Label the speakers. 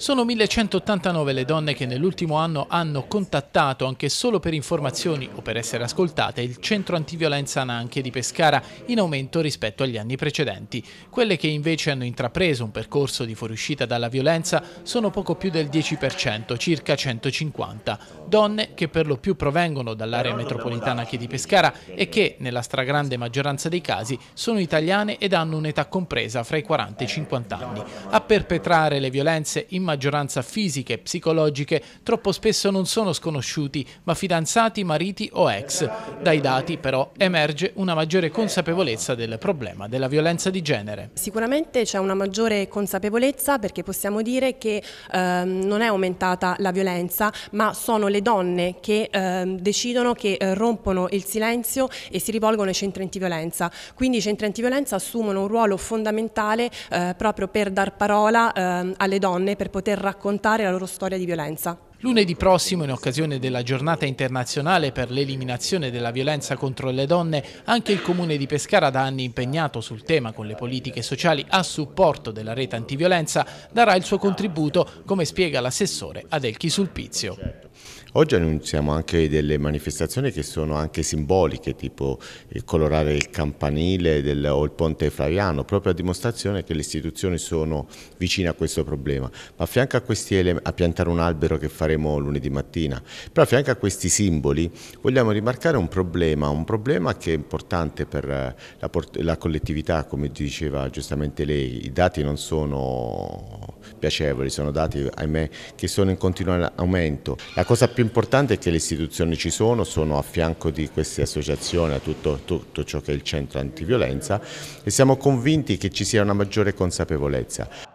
Speaker 1: Sono 1189 le donne che nell'ultimo anno hanno contattato, anche solo per informazioni o per essere ascoltate, il centro antiviolenza Nanche di Pescara, in aumento rispetto agli anni precedenti. Quelle che invece hanno intrapreso un percorso di fuoriuscita dalla violenza sono poco più del 10%, circa 150. Donne che per lo più provengono dall'area metropolitana Anche di Pescara e che, nella stragrande maggioranza dei casi, sono italiane ed hanno un'età compresa fra i 40 e i 50 anni. A perpetrare le violenze in maggioranza fisiche, psicologiche, troppo spesso non sono sconosciuti, ma fidanzati, mariti o ex. Dai dati però emerge una maggiore consapevolezza del problema della violenza di genere.
Speaker 2: Sicuramente c'è una maggiore consapevolezza perché possiamo dire che ehm, non è aumentata la violenza, ma sono le donne che ehm, decidono, che eh, rompono il silenzio e si rivolgono ai centri antiviolenza. Quindi i centri antiviolenza assumono un ruolo fondamentale eh, proprio per dar parola eh, alle donne, per poter poter raccontare la loro storia di violenza.
Speaker 1: Lunedì prossimo, in occasione della giornata internazionale per l'eliminazione della violenza contro le donne, anche il comune di Pescara, da anni impegnato sul tema con le politiche sociali a supporto della rete antiviolenza, darà il suo contributo, come spiega l'assessore Adelchi Sulpizio.
Speaker 3: Oggi annunziamo anche delle manifestazioni che sono anche simboliche, tipo il colorare il campanile del, o il ponte Flaviano, proprio a dimostrazione che le istituzioni sono vicine a questo problema. Ma a fianco a questi elementi, a piantare un albero che fa faremo lunedì mattina. Però a fianco a questi simboli vogliamo rimarcare un problema, un problema che è importante per eh, la, la collettività, come diceva giustamente lei, i dati non sono piacevoli, sono dati ahimè che sono in continuo aumento. La cosa più importante è che le istituzioni ci sono, sono a fianco di queste associazioni, a tutto, tutto ciò che è il centro antiviolenza e siamo convinti che ci sia una maggiore consapevolezza.